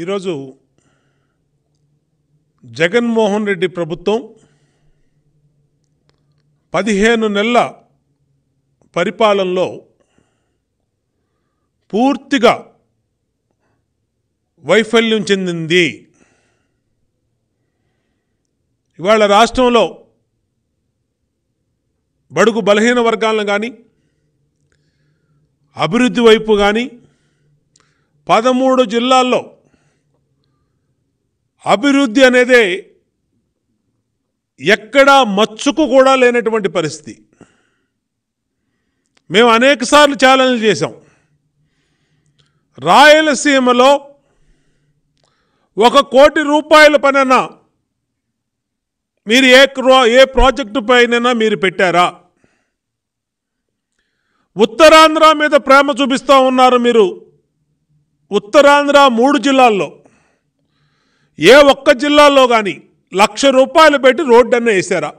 ఈరోజు జగన్మోహన్ రెడ్డి ప్రభుత్వం పదిహేను నెలల పరిపాలనలో పూర్తిగా వైఫల్యం చెందింది ఇవాళ రాష్ట్రంలో బడుగు బలహీన వర్గాలను కానీ అభివృద్ధి వైపు కానీ పదమూడు జిల్లాల్లో అభివృద్ధి అనేది ఎక్కడా మచ్చుకు కూడా లేనటువంటి పరిస్థితి మేము అనేకసార్లు ఛాలెంజ్ చేశాం రాయలసీమలో ఒక కోటి రూపాయల పనైనా మీరు ఏ ఏ ప్రాజెక్టు పైనైనా మీరు పెట్టారా ఉత్తరాంధ్ర మీద ప్రేమ చూపిస్తూ ఉన్నారు మీరు ఉత్తరాంధ్ర మూడు జిల్లాల్లో ఏ ఒక్క జిల్లాలో కానీ లక్ష రూపాయలు పెట్టి అన్న వేసారా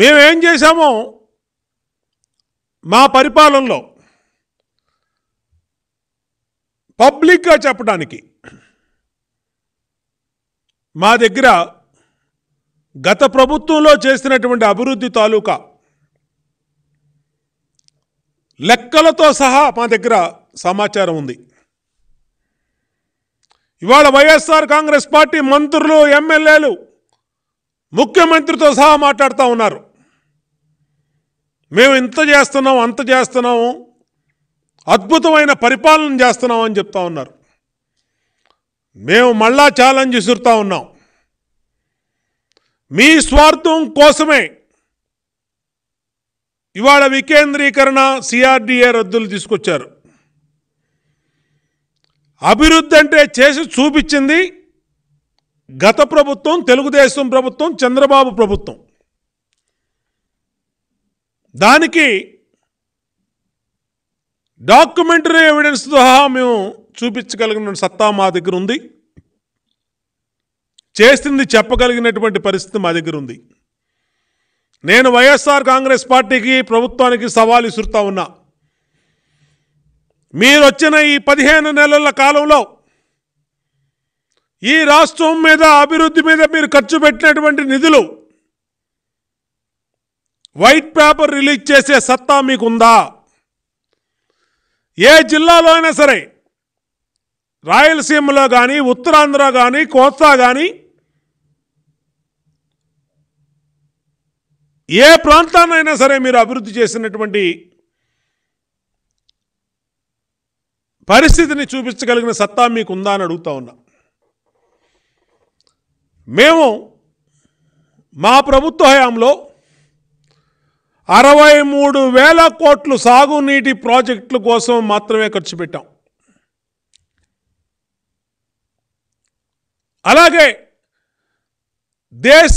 మేమేం చేశామో మా పరిపాలనలో పబ్లిక్గా చెప్పడానికి మా దగ్గర గత ప్రభుత్వంలో చేసినటువంటి అభివృద్ధి తాలూకా లెక్కలతో సహా మా దగ్గర సమాచారం ఉంది ఇవాళ వైఎస్ఆర్ కాంగ్రెస్ పార్టీ మంత్రులు ఎమ్మెల్యేలు ముఖ్యమంత్రితో సహా మాట్లాడుతూ ఉన్నారు మేము ఇంత చేస్తున్నాం అంత చేస్తున్నాము అద్భుతమైన పరిపాలన చేస్తున్నాం అని చెప్తా ఉన్నారు మేము మళ్ళా ఛాలెంజ్ విసురుతా ఉన్నాం మీ స్వార్థం కోసమే ఇవాళ వికేంద్రీకరణ సిఆర్డిఏ రద్దులు తీసుకొచ్చారు అభివృద్ధి అంటే చేసి చూపించింది గత ప్రభుత్వం తెలుగుదేశం ప్రభుత్వం చంద్రబాబు ప్రభుత్వం దానికి డాక్యుమెంటరీ ఎవిడెన్స్ సహా మేము చూపించగలిగిన సత్తా మా దగ్గర ఉంది చేసింది చెప్పగలిగినటువంటి పరిస్థితి మా దగ్గర ఉంది నేను వైఎస్ఆర్ కాంగ్రెస్ పార్టీకి ప్రభుత్వానికి సవాల్ ఇసురుతా ఉన్నా మీరు వచ్చిన ఈ పదిహేను నెలల కాలంలో ఈ రాష్ట్రం మీద అభివృద్ధి మీద మీరు ఖర్చు పెట్టినటువంటి నిధులు వైట్ పేపర్ రిలీజ్ చేసే సత్తా మీకుందా ఏ జిల్లాలో అయినా సరే రాయలసీమలో కానీ ఉత్తరాంధ్ర కానీ కోస్తా కానీ ఏ ప్రాంతాన్నైనా సరే మీరు అభివృద్ధి చేసినటువంటి పరిస్థితిని చూపించగలిగిన సత్తా మీకు ఉందా అని అడుగుతా ఉన్నా మేము మా ప్రభుత్వ హయాంలో అరవై మూడు వేల కోట్లు సాగునీటి ప్రాజెక్టుల కోసం మాత్రమే ఖర్చు పెట్టాం అలాగే దేశ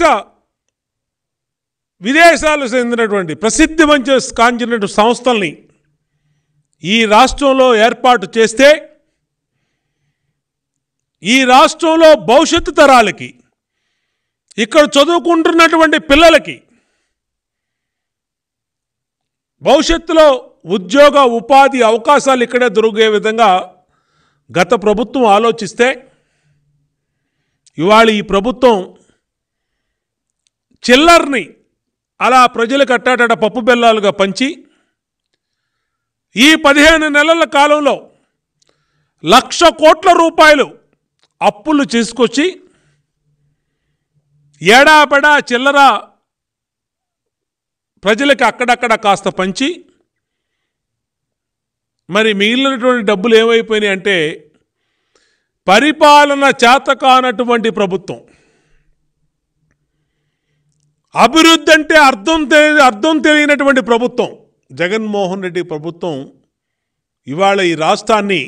విదేశాలు చెందినటువంటి ప్రసిద్ధి మంచి కాంచినటువంటి సంస్థల్ని ఈ రాష్ట్రంలో ఏర్పాటు చేస్తే ఈ రాష్ట్రంలో భవిష్యత్తు తరాలకి ఇక్కడ చదువుకుంటున్నటువంటి పిల్లలకి భవిష్యత్తులో ఉద్యోగ ఉపాధి అవకాశాలు ఇక్కడే దొరికే విధంగా గత ప్రభుత్వం ఆలోచిస్తే ఇవాళ ఈ ప్రభుత్వం చిల్లర్ని అలా ప్రజలకు అట్టాటట పప్పు బెల్లాలుగా పంచి ఈ పదిహేను నెలల కాలంలో లక్ష కోట్ల రూపాయలు అప్పులు తీసుకొచ్చి ఏడాపెడా చిల్లర ప్రజలకి అక్కడక్కడ కాస్త పంచి మరి మిగిలినటువంటి డబ్బులు ఏమైపోయినాయి అంటే పరిపాలన చేత కానటువంటి ప్రభుత్వం అభివృద్ధి అంటే అర్థం తెలియ అర్థం తెలియనటువంటి ప్రభుత్వం జగన్మోహన్ రెడ్డి ప్రభుత్వం ఇవాళ ఈ రాష్ట్రాన్ని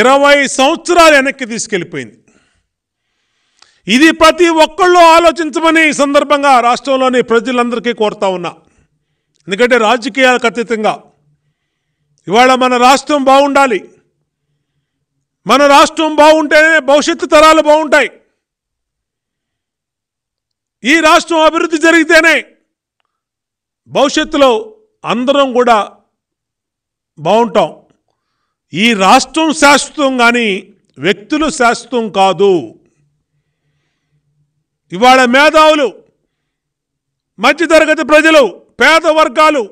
ఇరవై సంవత్సరాలు వెనక్కి తీసుకెళ్ళిపోయింది ఇది ప్రతి ఒక్కళ్ళు ఆలోచించమని ఈ సందర్భంగా రాష్ట్రంలోని ప్రజలందరికీ కోరుతా ఉన్నా ఎందుకంటే రాజకీయాలకు అతీతంగా ఇవాళ మన రాష్ట్రం బాగుండాలి మన రాష్ట్రం బాగుంటేనే భవిష్యత్తు తరాలు బాగుంటాయి ఈ రాష్ట్రం అభివృద్ధి జరిగితేనే భవిష్యత్తులో అందరం కూడా బాగుంటాం ఈ రాష్ట్రం శాశ్వతం కానీ వ్యక్తులు శాశ్వతం కాదు ఇవాళ మేధావులు మధ్యతరగతి ప్రజలు పేద వర్గాలు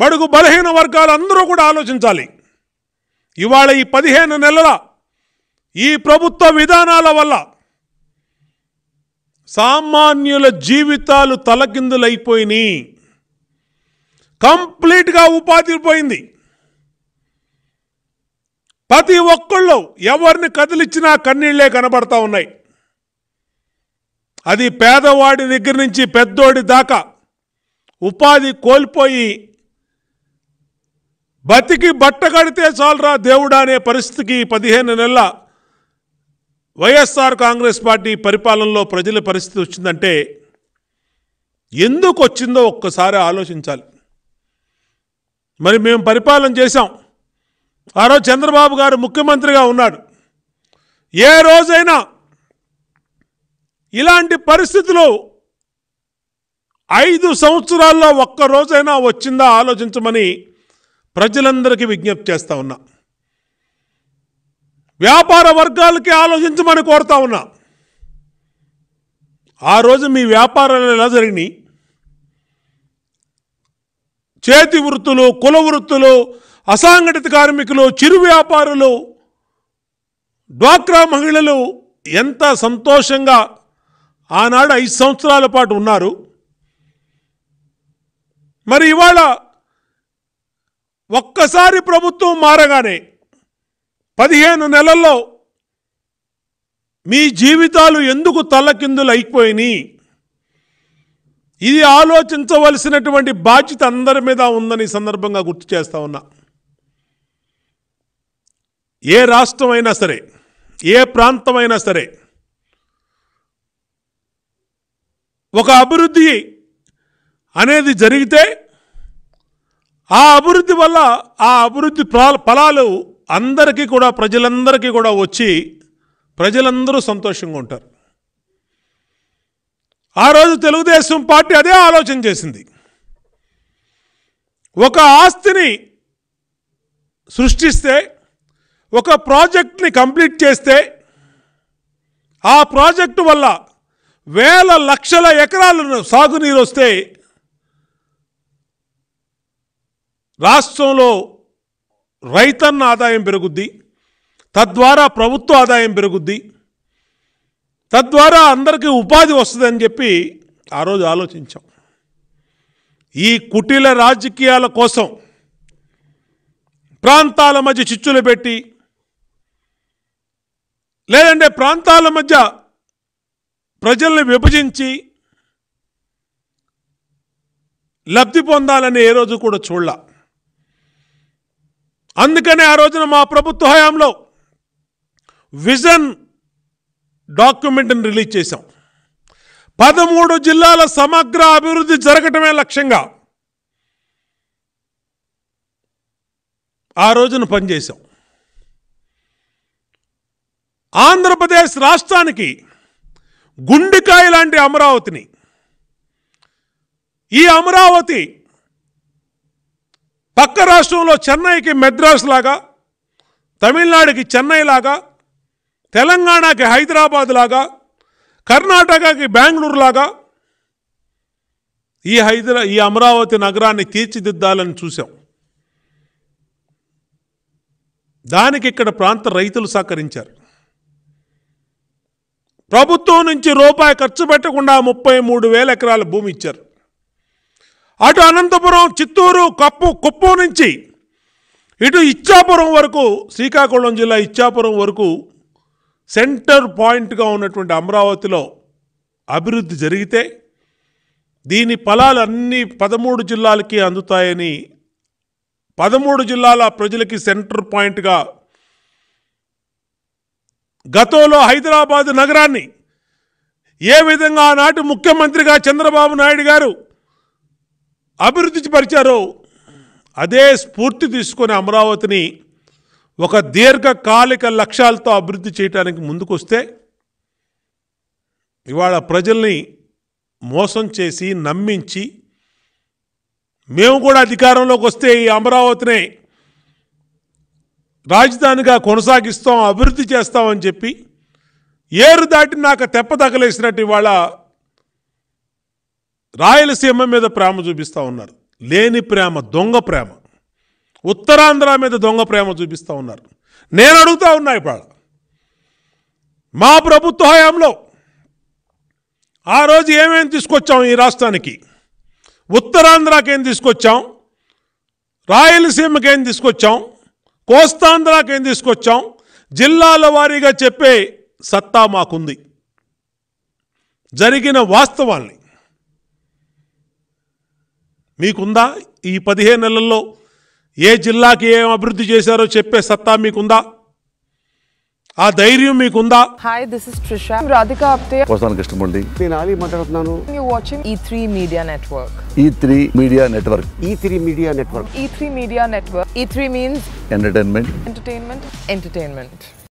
బడుగు బలహీన వర్గాలు అందరూ కూడా ఆలోచించాలి ఇవాళ ఈ పదిహేను నెలల ఈ ప్రభుత్వ విధానాల వల్ల సామాన్యుల జీవితాలు తలకిందులైపోయినాయి కంప్లీట్గా ఉపాధి పోయింది ప్రతి ఒక్కళ్ళు ఎవరిని కదిలిచ్చినా కన్నీళ్లే కనబడతా ఉన్నాయి అది పేదవాడి దగ్గర నుంచి పెద్దోడి దాకా ఉపాధి కోల్పోయి బతికి బట్టగడితే చాలరా దేవుడా అనే పరిస్థితికి పదిహేను నెలల వైఎస్ఆర్ కాంగ్రెస్ పార్టీ పరిపాలనలో ప్రజల పరిస్థితి వచ్చిందంటే ఎందుకు వచ్చిందో ఒక్కసారి ఆలోచించాలి మరి మేము పరిపాలన చేశాం ఆ రోజు చంద్రబాబు గారు ముఖ్యమంత్రిగా ఉన్నాడు ఏ రోజైనా ఇలాంటి పరిస్థితులు ఐదు సంవత్సరాల్లో ఒక్క రోజైనా వచ్చిందా ఆలోచించమని ప్రజలందరికీ విజ్ఞప్తి చేస్తూ ఉన్నా వ్యాపార వర్గాలకి ఆలోచించమని కోరుతా ఉన్నా ఆ రోజు మీ వ్యాపారాలు ఎలా జరిగినాయి చేతి వృత్తులు కుల వృత్తులు అసాంఘటిత కార్మికులు చిరు వ్యాపారులు డ్వాక్రా మహిళలు ఎంత సంతోషంగా ఆనాడు ఐదు సంవత్సరాల పాటు ఉన్నారు మరి ఇవాళ ఒక్కసారి ప్రభుత్వం మారగానే పదిహేను నెలల్లో మీ జీవితాలు ఎందుకు తల్లకిందులు అయిపోయినాయి ఇది ఆలోచించవలసినటువంటి బాధ్యత అందరి మీద ఉందని సందర్భంగా గుర్తు చేస్తా ఉన్నా ఏ రాష్ట్రం అయినా సరే ఏ ప్రాంతమైనా సరే ఒక అభివృద్ధి అనేది జరిగితే ఆ అభివృద్ధి వల్ల ఆ అభివృద్ధి ఫలాలు అందరికీ కూడా ప్రజలందరికీ కూడా వచ్చి ప్రజలందరూ సంతోషంగా ఉంటారు ఆ రోజు తెలుగుదేశం పార్టీ అదే ఆలోచన చేసింది ఒక ఆస్తిని సృష్టిస్తే ఒక ప్రాజెక్ట్ని కంప్లీట్ చేస్తే ఆ ప్రాజెక్టు వల్ల వేల లక్షల ఎకరాల సాగునీరు వస్తే రాష్ట్రంలో రైతన్న ఆదాయం పెరుగుద్ది తద్వారా ప్రభుత్వ ఆదాయం పెరుగుద్ది తద్వారా అందరికీ ఉపాధి వస్తుందని చెప్పి ఆ రోజు ఆలోచించాం ఈ కుటీల రాజకీయాల కోసం ప్రాంతాల మధ్య చిచ్చులు పెట్టి లేదంటే ప్రాంతాల మధ్య ప్రజల్ని విభజించి లబ్ధి పొందాలని ఏ రోజు కూడా చూడాల అందుకనే ఆ రోజున మా ప్రభుత్వ హయాంలో విజన్ డాక్యుమెంట్ని రిలీజ్ చేశాం పదమూడు జిల్లాల సమగ్ర అభివృద్ధి జరగటమే లక్ష్యంగా ఆ రోజున పనిచేశాం ఆంధ్రప్రదేశ్ రాష్ట్రానికి గుండెకాయ లాంటి అమరావతిని ఈ అమరావతి పక్క రాష్ట్రంలో చెన్నైకి మెద్రాస్ లాగా తమిళనాడుకి చెన్నై లాగా తెలంగాణకి హైదరాబాద్ లాగా కర్ణాటకకి బెంగళూరు లాగా ఈ హైదరా ఈ అమరావతి నగరాన్ని తీర్చిదిద్దాలని చూసాం దానికి ఇక్కడ ప్రాంత రైతులు సహకరించారు ప్రభుత్వం నుంచి రూపాయి ఖర్చు పెట్టకుండా ముప్పై మూడు వేల ఎకరాల భూమి ఇచ్చారు అటు అనంతపురం చిత్తూరు కప్పు కుప్పం నుంచి ఇటు ఇచ్చాపురం వరకు శ్రీకాకుళం జిల్లా ఇచ్చాపురం వరకు సెంటర్ పాయింట్గా ఉన్నటువంటి అమరావతిలో అభివృద్ధి జరిగితే దీని ఫలాలు అన్ని పదమూడు జిల్లాలకి అందుతాయని పదమూడు జిల్లాల ప్రజలకి సెంటర్ పాయింట్గా గతంలో హైదరాబాదు నగరాన్ని ఏ విధంగా ఆనాటి ముఖ్యమంత్రిగా చంద్రబాబు నాయుడు గారు అభివృద్ధి పరిచారో అదే స్ఫూర్తి తీసుకొని అమరావతిని ఒక దీర్ఘకాలిక లక్ష్యాలతో అభివృద్ధి చేయడానికి ముందుకొస్తే ఇవాళ ప్రజల్ని మోసం చేసి నమ్మించి మేము కూడా అధికారంలోకి వస్తే ఈ అమరావతిని రాజధానిగా కొనసాగిస్తాం అభివృద్ధి చేస్తామని చెప్పి ఏరు దాటి నాకు తెప్ప తగలేసినట్టు ఇవాళ రాయలసీమ మీద ప్రేమ చూపిస్తూ ఉన్నారు లేని ప్రేమ దొంగ ప్రేమ ఉత్తరాంధ్ర మీద దొంగ ప్రేమ చూపిస్తూ ఉన్నారు నేను అడుగుతూ ఉన్నా ఇప్పుడు మా ప్రభుత్వ హయాంలో ఆ రోజు ఏమేమి తీసుకొచ్చాం ఈ రాష్ట్రానికి ఉత్తరాంధ్రకి ఏం తీసుకొచ్చాం రాయలసీమకి ఏం తీసుకొచ్చాం కోస్తాంధ్రకి ఏం తీసుకొచ్చాం జిల్లాల వారీగా చెప్పే సత్తా మాకుంది జరిగిన వాస్తవాల్ని మీకుందా ఈ పదిహేను నెలల్లో ఏ జిల్లాకి ఏం అభివృద్ధి చేశారో చెప్పే సత్తా మీకుందా ఆ ధైర్యం మీకుందా hi this is Trisha Radhika Apte Prasad Krishnamurthy నేను ఆలి మాట్లాడుతున్నాను యు వాచింగ్ 3 మీడియా నెట్వర్క్ ఈ 3 మీడియా నెట్వర్క్ ఈ 3 మీడియా నెట్వర్క్ ఈ 3 మీడియా నెట్వర్క్ ఈ 3 మీన్స్ ఎంటర్టైన్మెంట్ ఎంటర్టైన్మెంట్ ఎంటర్టైన్మెంట్